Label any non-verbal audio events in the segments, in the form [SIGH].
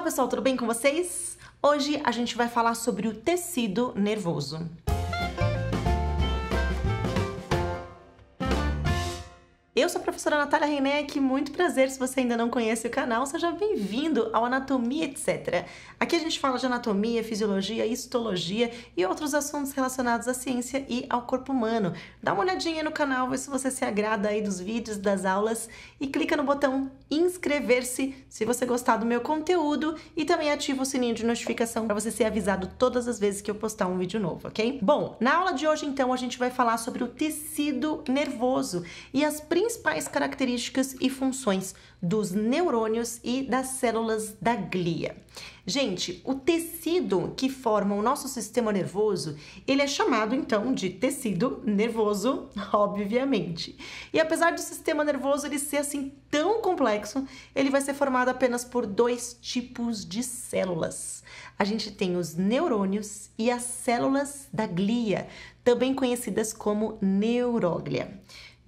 Olá pessoal, tudo bem com vocês? Hoje a gente vai falar sobre o tecido nervoso. Eu sou a professora Natália Reineck, muito prazer. Se você ainda não conhece o canal, seja bem-vindo ao Anatomia Etc. Aqui a gente fala de anatomia, fisiologia, histologia e outros assuntos relacionados à ciência e ao corpo humano. Dá uma olhadinha no canal, vê se você se agrada aí dos vídeos, das aulas e clica no botão inscrever-se se você gostar do meu conteúdo e também ativa o sininho de notificação para você ser avisado todas as vezes que eu postar um vídeo novo, ok? Bom, na aula de hoje então a gente vai falar sobre o tecido nervoso e as principais principais características e funções dos neurônios e das células da glia. Gente, o tecido que forma o nosso sistema nervoso, ele é chamado então de tecido nervoso, [LAUGHS] obviamente. E apesar do sistema nervoso ele ser assim tão complexo, ele vai ser formado apenas por dois tipos de células. A gente tem os neurônios e as células da glia, também conhecidas como neuróglia.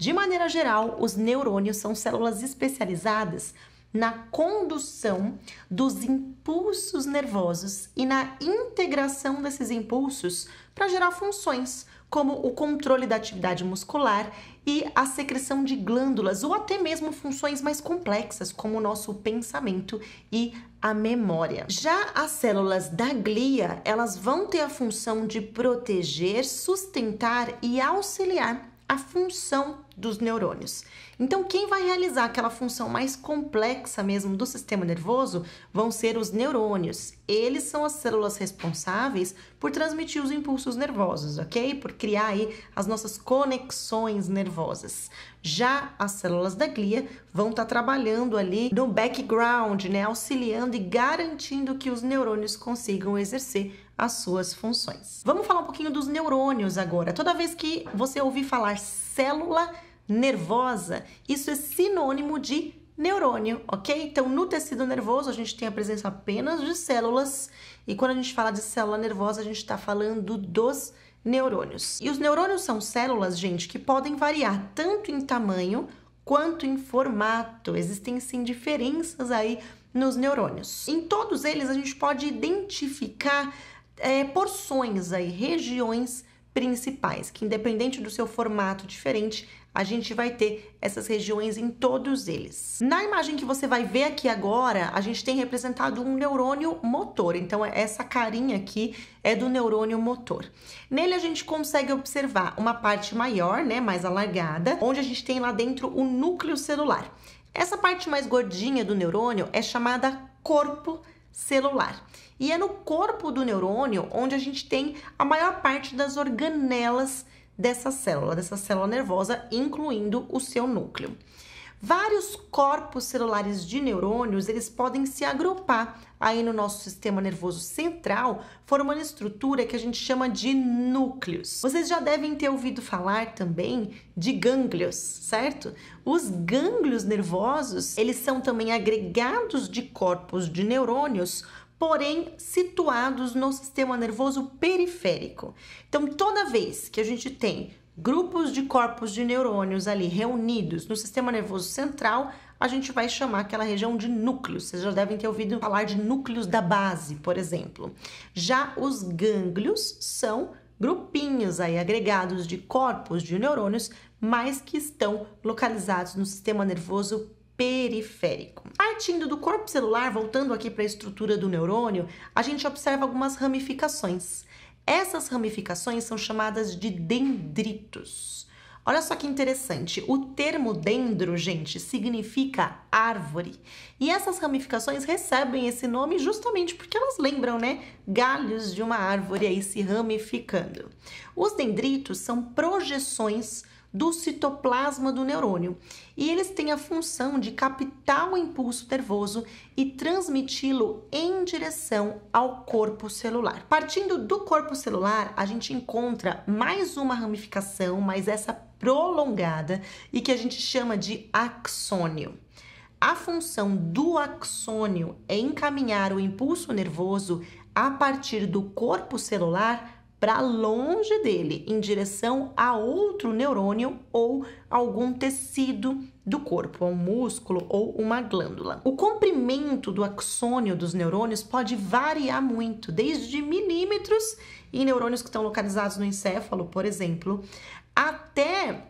De maneira geral, os neurônios são células especializadas na condução dos impulsos nervosos e na integração desses impulsos para gerar funções, como o controle da atividade muscular e a secreção de glândulas, ou até mesmo funções mais complexas, como o nosso pensamento e a memória. Já as células da glia, elas vão ter a função de proteger, sustentar e auxiliar a função dos neurônios. Então, quem vai realizar aquela função mais complexa mesmo do sistema nervoso vão ser os neurônios. Eles são as células responsáveis por transmitir os impulsos nervosos, ok? Por criar aí as nossas conexões nervosas. Já as células da glia vão estar tá trabalhando ali no background, né? Auxiliando e garantindo que os neurônios consigam exercer as suas funções. Vamos falar um pouquinho dos neurônios agora. Toda vez que você ouvir falar célula nervosa, isso é sinônimo de neurônio, ok? Então, no tecido nervoso, a gente tem a presença apenas de células, e quando a gente fala de célula nervosa, a gente está falando dos neurônios. E os neurônios são células, gente, que podem variar tanto em tamanho quanto em formato. Existem sim diferenças aí nos neurônios. Em todos eles, a gente pode identificar é, porções aí, regiões principais, que independente do seu formato diferente, a gente vai ter essas regiões em todos eles. Na imagem que você vai ver aqui agora, a gente tem representado um neurônio motor. Então, é essa carinha aqui é do neurônio motor. Nele, a gente consegue observar uma parte maior, né, mais alargada, onde a gente tem lá dentro o núcleo celular. Essa parte mais gordinha do neurônio é chamada corpo celular. E é no corpo do neurônio onde a gente tem a maior parte das organelas dessa célula, dessa célula nervosa, incluindo o seu núcleo. Vários corpos celulares de neurônios, eles podem se agrupar aí no nosso sistema nervoso central, formando estrutura que a gente chama de núcleos. Vocês já devem ter ouvido falar também de gânglios, certo? Os gânglios nervosos, eles são também agregados de corpos de neurônios porém situados no sistema nervoso periférico. Então, toda vez que a gente tem grupos de corpos de neurônios ali reunidos no sistema nervoso central, a gente vai chamar aquela região de núcleos. Vocês já devem ter ouvido falar de núcleos da base, por exemplo. Já os gânglios são grupinhos aí agregados de corpos de neurônios, mas que estão localizados no sistema nervoso periférico. Partindo do corpo celular, voltando aqui para a estrutura do neurônio, a gente observa algumas ramificações. Essas ramificações são chamadas de dendritos. Olha só que interessante, o termo dendro, gente, significa árvore. E essas ramificações recebem esse nome justamente porque elas lembram, né, galhos de uma árvore aí se ramificando. Os dendritos são projeções do citoplasma do neurônio. E eles têm a função de captar o impulso nervoso e transmiti-lo em direção ao corpo celular. Partindo do corpo celular, a gente encontra mais uma ramificação, mas essa prolongada e que a gente chama de axônio. A função do axônio é encaminhar o impulso nervoso a partir do corpo celular para longe dele, em direção a outro neurônio ou algum tecido do corpo, um músculo ou uma glândula. O comprimento do axônio dos neurônios pode variar muito, desde milímetros em neurônios que estão localizados no encéfalo, por exemplo, até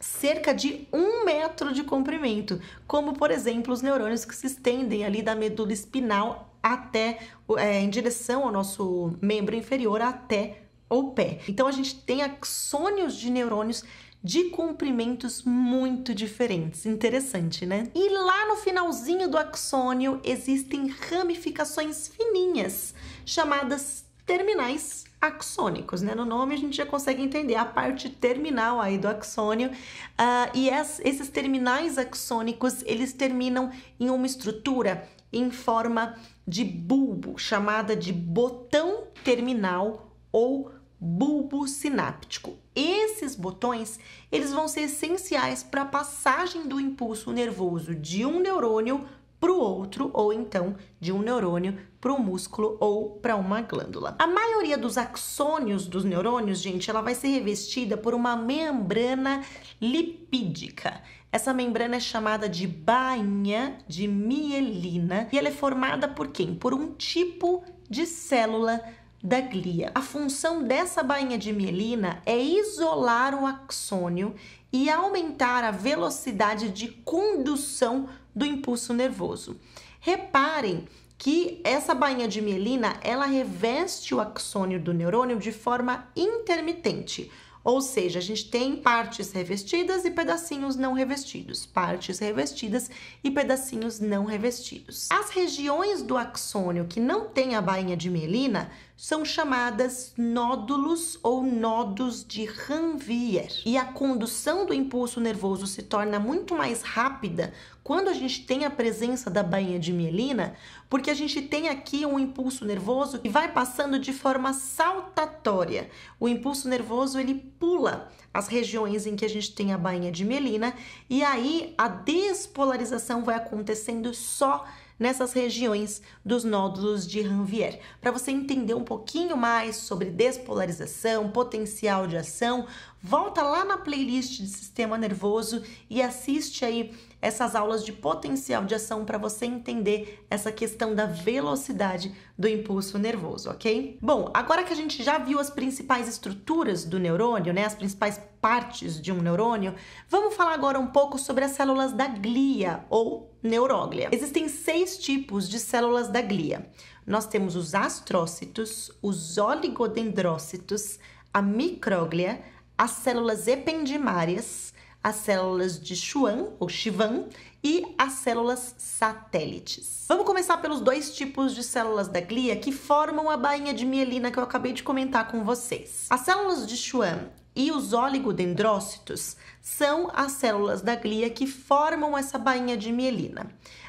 cerca de um metro de comprimento, como por exemplo os neurônios que se estendem ali da medula espinal até é, em direção ao nosso membro inferior até ou pé. Então a gente tem axônios de neurônios de comprimentos muito diferentes. Interessante, né? E lá no finalzinho do axônio existem ramificações fininhas, chamadas terminais axônicos, né? No nome a gente já consegue entender a parte terminal aí do axônio uh, e as, esses terminais axônicos eles terminam em uma estrutura em forma de bulbo chamada de botão terminal ou bulbo sináptico. Esses botões, eles vão ser essenciais para a passagem do impulso nervoso de um neurônio para o outro ou então de um neurônio para o músculo ou para uma glândula. A maioria dos axônios dos neurônios, gente, ela vai ser revestida por uma membrana lipídica. Essa membrana é chamada de bainha de mielina e ela é formada por quem? Por um tipo de célula da glia. A função dessa bainha de mielina é isolar o axônio e aumentar a velocidade de condução do impulso nervoso. Reparem que essa bainha de mielina, ela reveste o axônio do neurônio de forma intermitente. Ou seja, a gente tem partes revestidas e pedacinhos não revestidos, partes revestidas e pedacinhos não revestidos. As regiões do axônio que não têm a bainha de mielina são chamadas nódulos ou nodos de Ranvier. E a condução do impulso nervoso se torna muito mais rápida quando a gente tem a presença da bainha de mielina, porque a gente tem aqui um impulso nervoso que vai passando de forma saltatória. O impulso nervoso ele pula as regiões em que a gente tem a bainha de mielina e aí a despolarização vai acontecendo só nessas regiões dos nódulos de Ranvier. Para você entender um pouquinho mais sobre despolarização, potencial de ação, volta lá na playlist de sistema nervoso e assiste aí essas aulas de potencial de ação para você entender essa questão da velocidade do impulso nervoso, ok? Bom, agora que a gente já viu as principais estruturas do neurônio, né, as principais partes de um neurônio, vamos falar agora um pouco sobre as células da glia ou neuróglia. Existem seis tipos de células da glia. Nós temos os astrócitos, os oligodendrócitos, a micróglia, as células ependimárias, as células de Chuan ou Chivan e as células satélites. Vamos começar pelos dois tipos de células da glia que formam a bainha de mielina que eu acabei de comentar com vocês. As células de Schwann e os oligodendrócitos são as células da glia que formam essa bainha de mielina.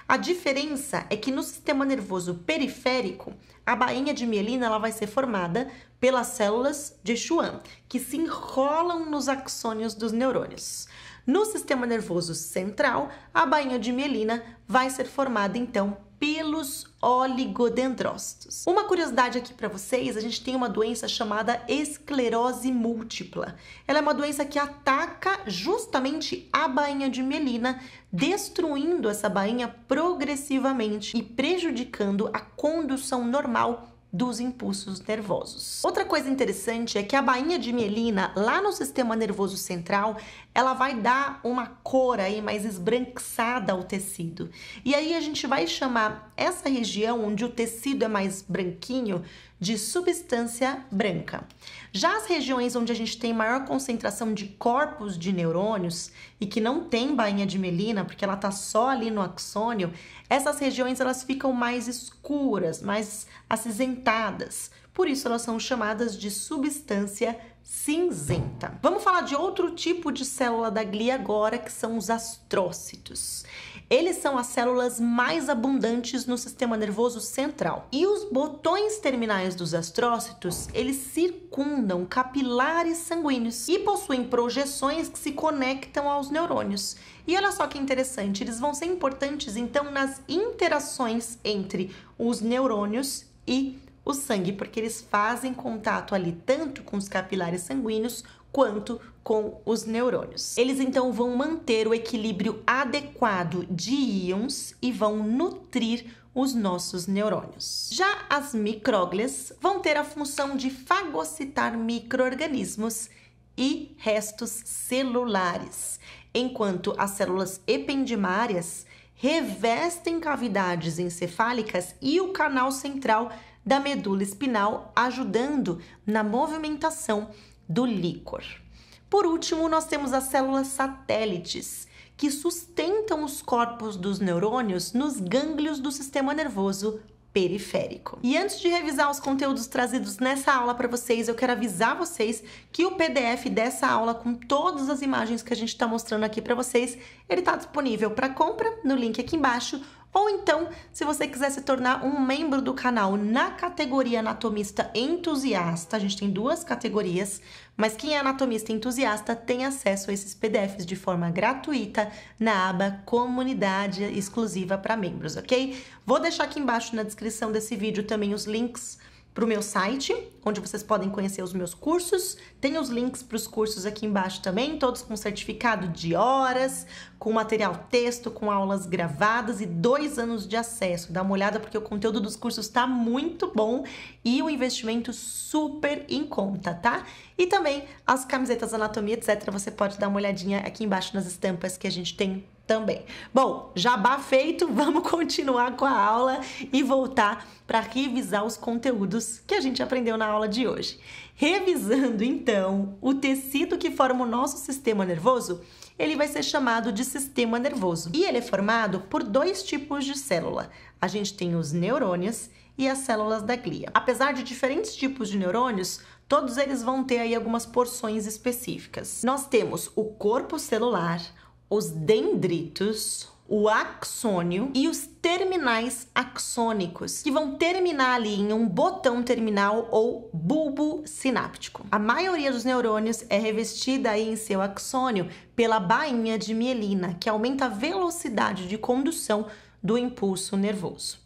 A diferença é que no sistema nervoso periférico, a bainha de mielina ela vai ser formada pelas células de Schwann, que se enrolam nos axônios dos neurônios. No sistema nervoso central, a bainha de mielina vai ser formada então pelos oligodendrócitos. Uma curiosidade aqui para vocês, a gente tem uma doença chamada esclerose múltipla. Ela é uma doença que ataca justamente a bainha de mielina, destruindo essa bainha progressivamente e prejudicando a condução normal dos impulsos nervosos. Outra coisa interessante é que a bainha de mielina lá no sistema nervoso central, ela vai dar uma cor aí mais esbranquiçada ao tecido. E aí a gente vai chamar essa região onde o tecido é mais branquinho de substância branca. Já as regiões onde a gente tem maior concentração de corpos de neurônios e que não tem bainha de melina, porque ela tá só ali no axônio, essas regiões elas ficam mais escuras, mais acinzentadas por isso elas são chamadas de substância cinzenta. Vamos falar de outro tipo de célula da glia agora, que são os astrócitos. Eles são as células mais abundantes no sistema nervoso central. E os botões terminais dos astrócitos, eles circundam capilares sanguíneos e possuem projeções que se conectam aos neurônios. E olha só que interessante, eles vão ser importantes então nas interações entre os neurônios e o sangue, porque eles fazem contato ali tanto com os capilares sanguíneos quanto com os neurônios. Eles então vão manter o equilíbrio adequado de íons e vão nutrir os nossos neurônios. Já as micróglias vão ter a função de fagocitar microorganismos e restos celulares, enquanto as células ependimárias revestem cavidades encefálicas e o canal central da medula espinal, ajudando na movimentação do líquor. Por último, nós temos as células satélites, que sustentam os corpos dos neurônios nos gânglios do sistema nervoso periférico. E antes de revisar os conteúdos trazidos nessa aula para vocês, eu quero avisar vocês que o PDF dessa aula com todas as imagens que a gente está mostrando aqui para vocês, ele está disponível para compra no link aqui embaixo ou então, se você quiser se tornar um membro do canal na categoria anatomista entusiasta, a gente tem duas categorias, mas quem é anatomista entusiasta tem acesso a esses PDFs de forma gratuita na aba comunidade exclusiva para membros, ok? Vou deixar aqui embaixo na descrição desse vídeo também os links para o meu site, onde vocês podem conhecer os meus cursos. Tem os links para os cursos aqui embaixo também, todos com certificado de horas, com material texto, com aulas gravadas e dois anos de acesso. Dá uma olhada porque o conteúdo dos cursos está muito bom e o investimento super em conta, tá? E também as camisetas anatomia, etc. Você pode dar uma olhadinha aqui embaixo nas estampas que a gente tem também. Bom, jabá feito, [LAUGHS] vamos continuar com a aula e voltar para revisar os conteúdos que a gente aprendeu na aula de hoje. Revisando então, o tecido que forma o nosso sistema nervoso, ele vai ser chamado de sistema nervoso. E ele é formado por dois tipos de célula. A gente tem os neurônios e as células da glia. Apesar de diferentes tipos de neurônios, todos eles vão ter aí algumas porções específicas. Nós temos o corpo celular, os dendritos, o axônio e os terminais axônicos, que vão terminar ali em um botão terminal ou bulbo sináptico. A maioria dos neurônios é revestida aí em seu axônio pela bainha de mielina, que aumenta a velocidade de condução do impulso nervoso.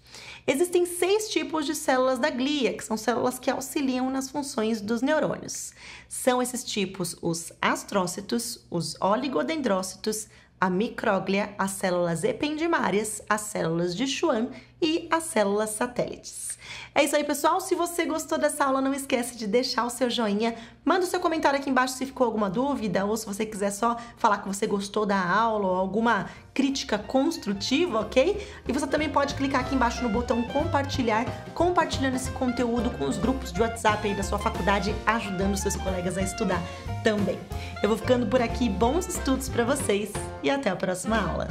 Existem seis tipos de células da glia, que são células que auxiliam nas funções dos neurônios. São esses tipos os astrócitos, os oligodendrócitos, a micróglia, as células ependimárias, as células de Schwann e as células satélites. É isso aí, pessoal. Se você gostou dessa aula, não esquece de deixar o seu joinha. Manda o seu comentário aqui embaixo se ficou alguma dúvida ou se você quiser só falar que você gostou da aula ou alguma crítica construtiva, ok? E você também pode clicar aqui embaixo no botão compartilhar, compartilhando esse conteúdo com os grupos de WhatsApp aí da sua faculdade, ajudando seus colegas a estudar também. Eu vou ficando por aqui. Bons estudos para vocês e até a próxima aula.